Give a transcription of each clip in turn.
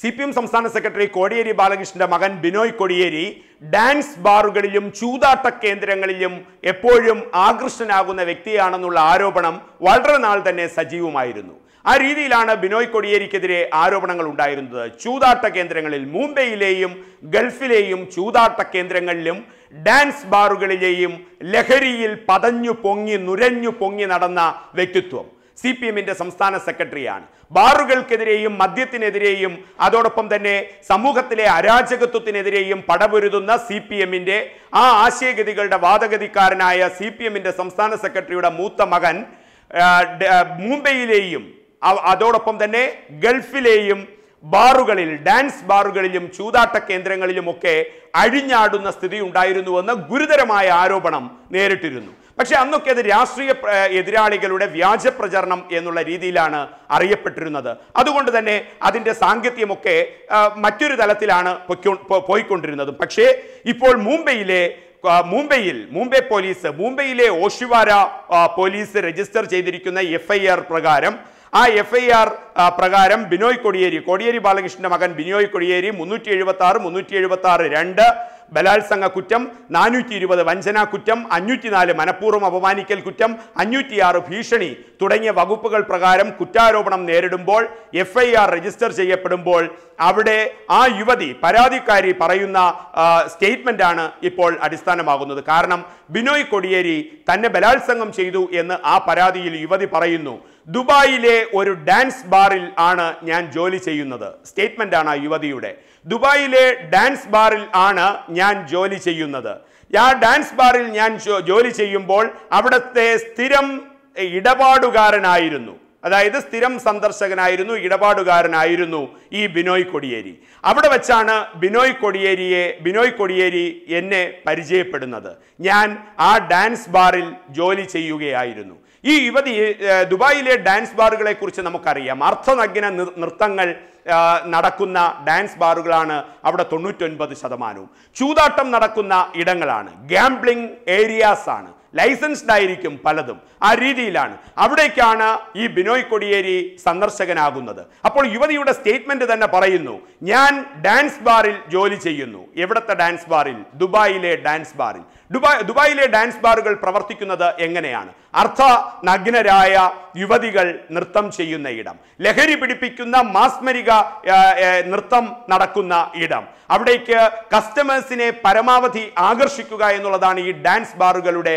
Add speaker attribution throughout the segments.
Speaker 1: C P M സംസ്ഥാന secretary Kodiyeri ബാലകൃഷ്ണന്റെ മകൻ ബിനോയ് കോടിയേരി ഡാൻസ് ബാറുകളിലും ചൂതാട്ട കേന്ദ്രങ്ങളിലും എപ്പോഴും ആകൃഷ്ടനാകുന്ന വ്യക്തിയാണെന്നുള്ള ആരോപണം വളരെ നാൾ തന്നെ സജീവമായിരുന്നു ആ രീതിയിലാണ് ബിനോയ് കോടിയേരിക്കെതിരെ ആരോപണങ്ങൾ ഉണ്ടായിരുന്നത് ചൂതാട്ട കേന്ദ്രങ്ങളിൽ മുംബൈയിലെയും ഗൾഫിലെയും ചൂതാട്ട കേന്ദ്രങ്ങളിലും ഡാൻസ് ബാറുകളിലെയും ലഹരിയിൽ പതഞ്ഞു പൊങ്ങി നുരഞ്ഞു പൊങ്ങി നടന്ന വ്യക്തിത്വം സി പി എമ്മിൻ്റെ സംസ്ഥാന സെക്രട്ടറിയാണ് ബാറുകൾക്കെതിരെയും മദ്യത്തിനെതിരെയും അതോടൊപ്പം തന്നെ സമൂഹത്തിലെ അരാജകത്വത്തിനെതിരെയും പടപൊരുതുന്ന സി പി എമ്മിൻ്റെ ആ ആശയഗതികളുടെ വാദഗതിക്കാരനായ സി പി എമ്മിൻ്റെ സംസ്ഥാന സെക്രട്ടറിയുടെ മൂത്ത മകൻ മുംബൈയിലെയും അതോടൊപ്പം തന്നെ ഗൾഫിലെയും ബാറുകളിൽ ഡാൻസ് ബാറുകളിലും ചൂതാട്ട കേന്ദ്രങ്ങളിലുമൊക്കെ അഴിഞ്ഞാടുന്ന സ്ഥിതി ഉണ്ടായിരുന്നുവെന്ന ഗുരുതരമായ ആരോപണം നേരിട്ടിരുന്നു പക്ഷെ അന്നൊക്കെ അത് രാഷ്ട്രീയ എതിരാളികളുടെ വ്യാജ പ്രചരണം എന്നുള്ള രീതിയിലാണ് അറിയപ്പെട്ടിരുന്നത് അതുകൊണ്ട് തന്നെ അതിൻ്റെ സാങ്കത്യമൊക്കെ മറ്റൊരു തലത്തിലാണ് പോയിക്കൊണ്ടിരുന്നത് പക്ഷേ ഇപ്പോൾ മുംബൈയിലെ മുംബൈയിൽ മുംബൈ പോലീസ് മുംബൈയിലെ ഓഷിവാര പോലീസ് രജിസ്റ്റർ ചെയ്തിരിക്കുന്ന എഫ് പ്രകാരം ആ എഫ് ഐ ആർ പ്രകാരം ബിനോയ് കൊടിയേരി കോടിയേരി ബാലകൃഷ്ണന്റെ മകൻ ബിനോയ് കൊടിയേരി മുന്നൂറ്റി എഴുപത്തി ആറ് മുന്നൂറ്റി എഴുപത്തി ആറ് രണ്ട് ബലാത്സംഗ കുറ്റം നാനൂറ്റി ഇരുപത് വഞ്ചനാ കുറ്റം നാല് മനഃപൂർവ്വം അപമാനിക്കൽ കുറ്റം അഞ്ഞൂറ്റിയാറ് ഭീഷണി തുടങ്ങിയ വകുപ്പുകൾ പ്രകാരം കുറ്റാരോപണം നേരിടുമ്പോൾ എഫ് ഐ ആർ രജിസ്റ്റർ ചെയ്യപ്പെടുമ്പോൾ അവിടെ ആ യുവതി പരാതിക്കാരി പറയുന്ന സ്റ്റേറ്റ്മെന്റ് ആണ് ഇപ്പോൾ അടിസ്ഥാനമാകുന്നത് കാരണം ബിനോയ് കൊടിയേരി തന്നെ ബലാത്സംഗം ചെയ്തു എന്ന് ആ പരാതിയിൽ യുവതി പറയുന്നു ദുബായിലെ ഒരു ഡാൻസ് ബാറിൽ ആണ് ഞാൻ ജോലി ചെയ്യുന്നത് സ്റ്റേറ്റ്മെന്റ് ആണ് ആ യുവതിയുടെ ദുബായിലെ ഡാൻസ് ബാറിൽ ആണ് ഞാൻ ജോലി ചെയ്യുന്നത് ആ ഡാൻസ് ബാറിൽ ഞാൻ ജോലി ചെയ്യുമ്പോൾ അവിടുത്തെ സ്ഥിരം ഇടപാടുകാരനായിരുന്നു അതായത് സ്ഥിരം സന്ദർശകനായിരുന്നു ഇടപാടുകാരനായിരുന്നു ഈ ബിനോയ് കൊടിയേരി അവിടെ വെച്ചാണ് ബിനോയ് കൊടിയേരിയെ ബിനോയ് കൊടിയേരി എന്നെ പരിചയപ്പെടുന്നത് ഞാൻ ആ ഡാൻസ് ബാറിൽ ജോലി ചെയ്യുകയായിരുന്നു ഈ യുവതി ദുബായിലെ ഡാൻസ് ബാറുകളെ കുറിച്ച് നമുക്കറിയാം അർത്ഥനഗ്ന നൃത്തങ്ങൾ നടക്കുന്ന ഡാൻസ് ബാറുകളാണ് അവിടെ തൊണ്ണൂറ്റൊൻപത് ശതമാനവും ചൂതാട്ടം നടക്കുന്ന ഇടങ്ങളാണ് ഗാംബ്ലിംഗ് ഏരിയാസ് ആണ് ലൈസൻസ്ഡ് ആയിരിക്കും പലതും ആ രീതിയിലാണ് അവിടേക്കാണ് ഈ ബിനോയ് കൊടിയേരി സന്ദർശകനാകുന്നത് അപ്പോൾ യുവതിയുടെ സ്റ്റേറ്റ്മെന്റ് തന്നെ പറയുന്നു ഞാൻ ഡാൻസ് ബാറിൽ ജോലി ചെയ്യുന്നു എവിടത്തെ ഡാൻസ് ബാറിൽ ദുബായിലെ ഡാൻസ് ബാറിൽ ദുബായ് ദുബായിലെ ഡാൻസ് ബാറുകൾ പ്രവർത്തിക്കുന്നത് എങ്ങനെയാണ് അർത്ഥ നഗ്നരായ യുവതികൾ നൃത്തം ചെയ്യുന്ന ഇടം ലഹരി പിടിപ്പിക്കുന്ന മാസ്മരിക നൃത്തം നടക്കുന്ന ഇടം അവിടേക്ക് കസ്റ്റമേഴ്സിനെ പരമാവധി ആകർഷിക്കുക എന്നുള്ളതാണ് ഈ ഡാൻസ് ബാറുകളുടെ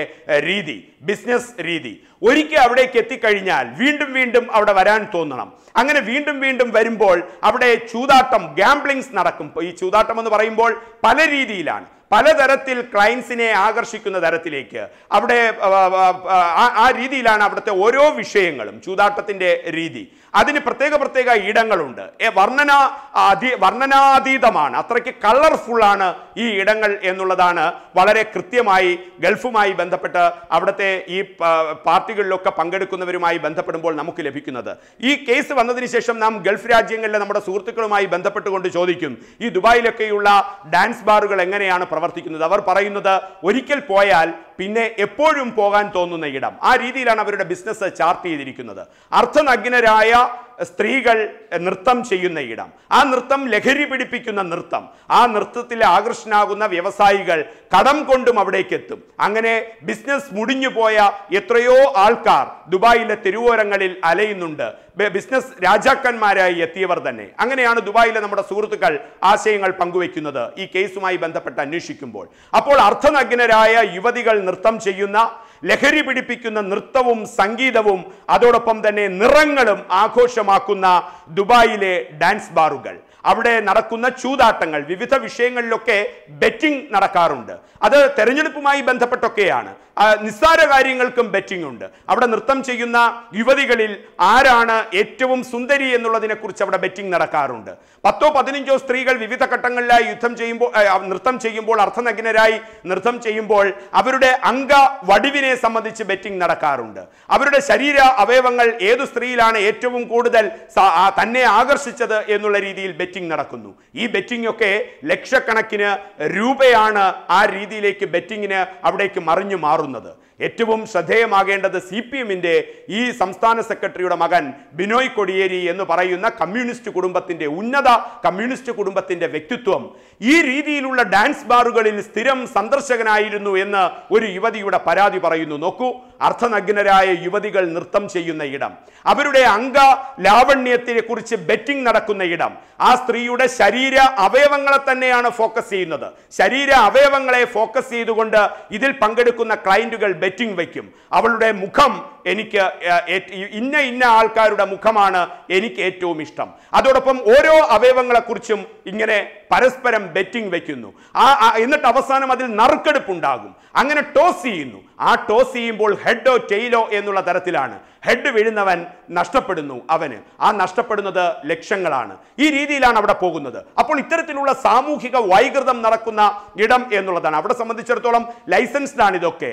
Speaker 1: രീതി ബിസിനസ് രീതി ഒരിക്കൽ അവിടേക്ക് എത്തിക്കഴിഞ്ഞാൽ വീണ്ടും വീണ്ടും അവിടെ വരാൻ തോന്നണം അങ്ങനെ വീണ്ടും വീണ്ടും വരുമ്പോൾ അവിടെ ചൂതാട്ടം ഗാംബ്ലിങ്സ് നടക്കും ഈ ചൂതാട്ടം എന്ന് പറയുമ്പോൾ പല രീതിയിലാണ് പലതരത്തിൽ ക്ലയൻസിനെ ആകർഷിക്കുന്ന തരത്തിലേക്ക് അവിടെ ആ രീതിയിലാണ് അവിടുത്തെ ഓരോ വിഷയങ്ങളും ചൂതാട്ടത്തിൻ്റെ രീതി അതിന് പ്രത്യേക പ്രത്യേക ഇടങ്ങളുണ്ട് വർണ്ണന അതി വർണ്ണനാതീതമാണ് അത്രയ്ക്ക് കളർഫുള്ളാണ് ഈ ഇടങ്ങൾ എന്നുള്ളതാണ് വളരെ കൃത്യമായി ഗൾഫുമായി ബന്ധപ്പെട്ട് അവിടുത്തെ ഈ പാർട്ടികളിലൊക്കെ പങ്കെടുക്കുന്നവരുമായി ബന്ധപ്പെടുമ്പോൾ നമുക്ക് ലഭിക്കുന്നത് ഈ കേസ് വന്നതിന് ശേഷം നാം ഗൾഫ് രാജ്യങ്ങളിലെ നമ്മുടെ സുഹൃത്തുക്കളുമായി ബന്ധപ്പെട്ടുകൊണ്ട് ചോദിക്കും ഈ ദുബായിലൊക്കെയുള്ള ഡാൻസ് ബാറുകൾ എങ്ങനെയാണ് പ്രവർത്തിക്കുന്നത് പ്രവർത്തിക്കുന്നത് അവർ പറയുന്നത് ഒരിക്കൽ പോയാൽ പിന്നെ എപ്പോഴും പോകാൻ തോന്നുന്ന ഇടം ആ രീതിയിലാണ് അവരുടെ ബിസിനസ് ചാർട്ട് ചെയ്തിരിക്കുന്നത് അർത്ഥനഗ്നരായ സ്ത്രീകൾ നൃത്തം ചെയ്യുന്ന ഇടം ആ നൃത്തം ലഹരി പിടിപ്പിക്കുന്ന നൃത്തം ആ നൃത്തത്തിൽ ആകർഷനാകുന്ന വ്യവസായികൾ കടം കൊണ്ടും അവിടേക്ക് എത്തും അങ്ങനെ ബിസിനസ് മുടിഞ്ഞു പോയ എത്രയോ ആൾക്കാർ ദുബായിലെ തെരുവോരങ്ങളിൽ അലയുന്നുണ്ട് ബിസിനസ് രാജാക്കന്മാരായി എത്തിയവർ തന്നെ അങ്ങനെയാണ് ദുബായിലെ നമ്മുടെ സുഹൃത്തുക്കൾ ആശയങ്ങൾ പങ്കുവെക്കുന്നത് ഈ കേസുമായി ബന്ധപ്പെട്ട് അന്വേഷിക്കുമ്പോൾ അപ്പോൾ അർത്ഥനഗ്നരായ യുവതികൾ നൃത്തം ചെയ്യുന്ന ലഹരി പിടിപ്പിക്കുന്ന നൃത്തവും സംഗീതവും അതോടൊപ്പം തന്നെ നിറങ്ങളും ആഘോഷമാക്കുന്ന ദുബായിലെ ഡാൻസ് ബാറുകൾ അവിടെ നടക്കുന്ന ചൂതാട്ടങ്ങൾ വിവിധ വിഷയങ്ങളിലൊക്കെ ബെറ്റിംഗ് നടക്കാറുണ്ട് അത് തെരഞ്ഞെടുപ്പുമായി ബന്ധപ്പെട്ടൊക്കെയാണ് നിസ്സാര കാര്യങ്ങൾക്കും ബെറ്റിംഗ് ഉണ്ട് അവിടെ നൃത്തം ചെയ്യുന്ന യുവതികളിൽ ആരാണ് ഏറ്റവും സുന്ദരി എന്നുള്ളതിനെക്കുറിച്ച് അവിടെ ബെറ്റിംഗ് നടക്കാറുണ്ട് പത്തോ പതിനഞ്ചോ സ്ത്രീകൾ വിവിധ ഘട്ടങ്ങളിലായി യുദ്ധം ചെയ്യുമ്പോൾ നൃത്തം ചെയ്യുമ്പോൾ അർത്ഥനഗ്നരായി നൃത്തം ചെയ്യുമ്പോൾ അവരുടെ അംഗ വടിവിനെ സംബന്ധിച്ച് ബെറ്റിംഗ് നടക്കാറുണ്ട് അവരുടെ ശരീര അവയവങ്ങൾ ഏത് സ്ത്രീയിലാണ് ഏറ്റവും കൂടുതൽ തന്നെ ആകർഷിച്ചത് എന്നുള്ള രീതിയിൽ ബെറ്റിംഗ് ബെറ്റിംഗ് നടക്കുന്നു ഈ ബെറ്റിംഗ് ഒക്കെ ലക്ഷക്കണക്കിന് രൂപയാണ് ആ രീതിയിലേക്ക് ബെറ്റിങ്ങിന് അവിടേക്ക് മറിഞ്ഞു മാറുന്നത് ഏറ്റവും ശ്രദ്ധേയമാകേണ്ടത് സി പി എമ്മിൻ്റെ ഈ സംസ്ഥാന സെക്രട്ടറിയുടെ മകൻ ബിനോയ് കൊടിയേരി എന്ന് പറയുന്ന കമ്മ്യൂണിസ്റ്റ് കുടുംബത്തിൻ്റെ ഉന്നത കമ്മ്യൂണിസ്റ്റ് കുടുംബത്തിൻ്റെ വ്യക്തിത്വം ഈ രീതിയിലുള്ള ഡാൻസ് ബാറുകളിൽ സ്ഥിരം സന്ദർശകനായിരുന്നു എന്ന് ഒരു യുവതിയുടെ പരാതി പറയുന്നു നോക്കൂ അർത്ഥനഗ്നരായ യുവതികൾ നൃത്തം ചെയ്യുന്ന ഇടം അവരുടെ അംഗ ലാവണ്യത്തെ കുറിച്ച് ബെറ്റിംഗ് നടക്കുന്ന ഇടം ആ സ്ത്രീയുടെ ശരീര അവയവങ്ങളെ തന്നെയാണ് ഫോക്കസ് ചെയ്യുന്നത് ശരീര അവയവങ്ങളെ ഫോക്കസ് ചെയ്തുകൊണ്ട് ഇതിൽ പങ്കെടുക്കുന്ന ക്ലയൻറ്റുകൾ ബെറ്റിംഗ് വയ്ക്കും അവളുടെ മുഖം എനിക്ക് ഇന്ന ഇന്ന ആൾക്കാരുടെ മുഖമാണ് എനിക്ക് ഏറ്റവും ഇഷ്ടം അതോടൊപ്പം ഓരോ അവയവങ്ങളെക്കുറിച്ചും ഇങ്ങനെ പരസ്പരം ബെറ്റിംഗ് വയ്ക്കുന്നു ആ എന്നിട്ട് അവസാനം അതിൽ നറുക്കെടുപ്പുണ്ടാകും അങ്ങനെ ടോസ് ചെയ്യുന്നു ആ ടോസ് ചെയ്യുമ്പോൾ ഹെഡോ ടെയിലോ എന്നുള്ള തരത്തിലാണ് ഹെഡ് വീഴുന്നവൻ നഷ്ടപ്പെടുന്നു അവന് ആ നഷ്ടപ്പെടുന്നത് ലക്ഷങ്ങളാണ് ഈ രീതിയിലാണ് അവിടെ പോകുന്നത് അപ്പോൾ ഇത്തരത്തിലുള്ള സാമൂഹിക വൈകൃതം നടക്കുന്ന ഇടം എന്നുള്ളതാണ് അവിടെ സംബന്ധിച്ചിടത്തോളം ലൈസൻസ്ഡാണ് ഇതൊക്കെ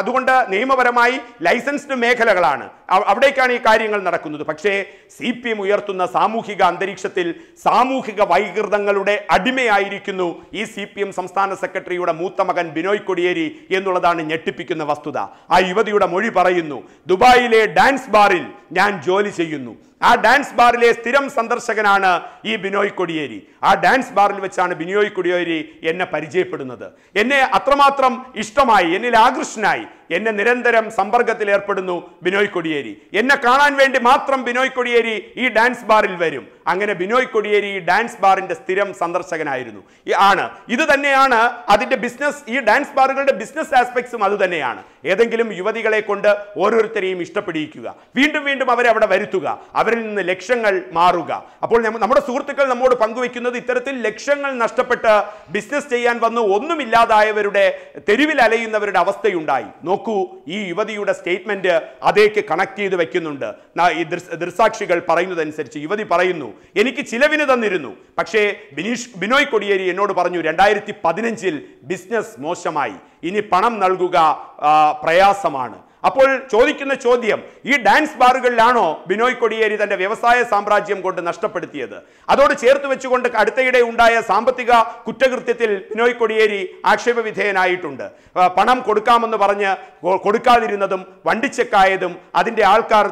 Speaker 1: അതുകൊണ്ട് നിയമപരമായി ലൈസൻസ് ലൈസൻസ്ഡ് മേഖലകളാണ് അവിടേക്കാണ് ഈ കാര്യങ്ങൾ നടക്കുന്നത് പക്ഷേ സി പി എം ഉയർത്തുന്ന സാമൂഹിക അന്തരീക്ഷത്തിൽ സാമൂഹിക വൈകൃതങ്ങളുടെ അടിമയായിരിക്കുന്നു ഈ സി പി എം സംസ്ഥാന സെക്രട്ടറിയുടെ മൂത്ത മകൻ ബിനോയ് കൊടിയേരി എന്നുള്ളതാണ് ഞെട്ടിപ്പിക്കുന്ന വസ്തുത ആ യുവതിയുടെ മൊഴി പറയുന്നു ദുബായിലെ ഡാൻസ് ബാറിൽ ഞാൻ ജോലി ചെയ്യുന്നു ആ ഡാൻസ് ബാറിലെ സ്ഥിരം സന്ദർശകനാണ് ഈ ബിനോയ് കൊടിയേരി ആ ഡാൻസ് ബാറിൽ വെച്ചാണ് ബിനോയ് കൊടിയേരി എന്നെ പരിചയപ്പെടുന്നത് എന്നെ അത്രമാത്രം ഇഷ്ടമായി എന്നിൽ ആകൃഷ്ടനായി എന്നെ നിരന്തരം സമ്പർക്കത്തിൽ ഏർപ്പെടുന്നു ബിനോയ് കൊടിയേരി എന്നെ കാണാൻ വേണ്ടി മാത്രം ബിനോയ് കൊടിയേരി ഈ ഡാൻസ് ബാറിൽ വരും അങ്ങനെ ബിനോയ് കൊടിയേരി ഈ ഡാൻസ് ബാറിന്റെ സ്ഥിരം സന്ദർശകനായിരുന്നു ആണ് ഇത് തന്നെയാണ് അതിന്റെ ബിസിനസ് ഈ ഡാൻസ് ബാറുകളുടെ ബിസിനസ് ആസ്പെക്ട്സും അത് തന്നെയാണ് ഏതെങ്കിലും യുവതികളെ കൊണ്ട് ഓരോരുത്തരെയും ഇഷ്ടപ്പെടിയിക്കുക വീണ്ടും വീണ്ടും അവരെ അവിടെ വരുത്തുക അവർ അവരിൽ നിന്ന് ലക്ഷ്യങ്ങൾ മാറുക അപ്പോൾ നമ്മുടെ സുഹൃത്തുക്കൾ നമ്മോട് പങ്കുവെക്കുന്നത് ഇത്തരത്തിൽ ലക്ഷ്യങ്ങൾ നഷ്ടപ്പെട്ട് ബിസിനസ് ചെയ്യാൻ വന്ന് ഒന്നുമില്ലാതായവരുടെ തെരുവിൽ അലയുന്നവരുടെ അവസ്ഥയുണ്ടായി നോക്കൂ ഈ യുവതിയുടെ സ്റ്റേറ്റ്മെന്റ് അതേക്ക് കണക്ട് ചെയ്ത് വെക്കുന്നുണ്ട് ഈ ദൃസാക്ഷികൾ പറയുന്നതനുസരിച്ച് യുവതി പറയുന്നു എനിക്ക് ചിലവിന് തന്നിരുന്നു പക്ഷേ ബിനീഷ് ബിനോയ് കൊടിയേരി എന്നോട് പറഞ്ഞു രണ്ടായിരത്തി പതിനഞ്ചിൽ ബിസിനസ് മോശമായി ഇനി പണം നൽകുക പ്രയാസമാണ് അപ്പോൾ ചോദിക്കുന്ന ചോദ്യം ഈ ഡാൻസ് ബാറുകളിലാണോ ബിനോയ് കൊടിയേരി തന്റെ വ്യവസായ സാമ്രാജ്യം കൊണ്ട് നഷ്ടപ്പെടുത്തിയത് അതോട് ചേർത്ത് വെച്ചുകൊണ്ട് അടുത്തയിടെ ഉണ്ടായ സാമ്പത്തിക കുറ്റകൃത്യത്തിൽ ബിനോയ് കൊടിയേരി വിധേയനായിട്ടുണ്ട് പണം കൊടുക്കാമെന്ന് പറഞ്ഞ് കൊടുക്കാതിരുന്നതും വണ്ടിച്ചെക്കായതും അതിൻ്റെ ആൾക്കാർ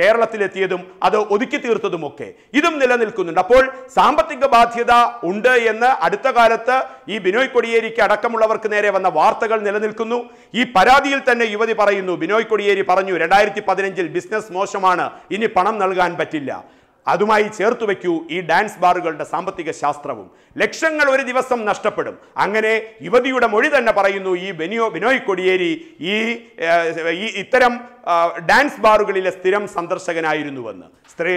Speaker 1: കേരളത്തിലെത്തിയതും അത് ഒതുക്കി തീർത്തതുമൊക്കെ ഇതും നിലനിൽക്കുന്നുണ്ട് അപ്പോൾ സാമ്പത്തിക ബാധ്യത ഉണ്ട് എന്ന് അടുത്ത കാലത്ത് ഈ ബിനോയ് കൊടിയേരിക്ക് അടക്കമുള്ളവർക്ക് നേരെ വന്ന വാർത്തകൾ നിലനിൽക്കുന്നു ഈ പരാതിയിൽ തന്നെ യുവതി പറയുന്നു ബിനോയ് കൊടിയേരി പറഞ്ഞു രണ്ടായിരത്തി പതിനഞ്ചിൽ ബിസിനസ് മോശമാണ് ഇനി പണം നൽകാൻ പറ്റില്ല അതുമായി ചേർത്ത് വയ്ക്കൂ ഈ ഡാൻസ് ബാറുകളുടെ സാമ്പത്തിക ശാസ്ത്രവും ലക്ഷങ്ങൾ ഒരു ദിവസം നഷ്ടപ്പെടും അങ്ങനെ യുവതിയുടെ മൊഴി തന്നെ പറയുന്നു ഈ ബെനിയോ ബിനോയ് കൊടിയേരി ഈ ഇത്തരം ഡാൻസ് ബാറുകളിലെ സ്ഥിരം സന്ദർശകനായിരുന്നുവെന്ന് സ്ത്രീ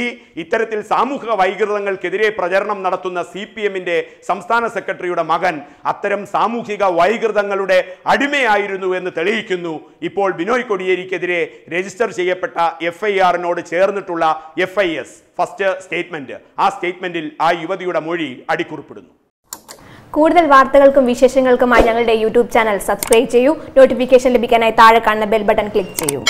Speaker 1: ഈ ഇത്തരത്തിൽ സാമൂഹിക വൈകൃതങ്ങൾക്കെതിരെ പ്രചരണം നടത്തുന്ന സി പി എമ്മിൻ്റെ സംസ്ഥാന സെക്രട്ടറിയുടെ മകൻ അത്തരം സാമൂഹിക വൈകൃതങ്ങളുടെ അടിമയായിരുന്നു എന്ന് തെളിയിക്കുന്നു ഇപ്പോൾ ബിനോയ് കൊടിയേരിക്കെതിരെ രജിസ്റ്റർ ചെയ്യപ്പെട്ട എഫ് ഐ ആറിനോട് ചേർന്നിട്ടുള്ള F I S witness first statement ആ സ്റ്റേറ്റ്മെന്റിൽ ആ യുവതിയുടെ മൊഴി അടിക്കുറിപ്പിടുന്നു കൂടുതൽ വാർത്തകൾക്കും വിശേഷങ്ങൾക്കുമായി ഞങ്ങളുടെ യൂട്യൂബ് ചാനൽ സബ്സ്ക്രൈബ് ചെയ്യൂ നോട്ടിഫിക്കേഷൻ ലഭിക്കാനായി താഴെ കാണുന്ന ബെൽ ബട്ടൺ ക്ലിക്ക് ചെയ്യൂ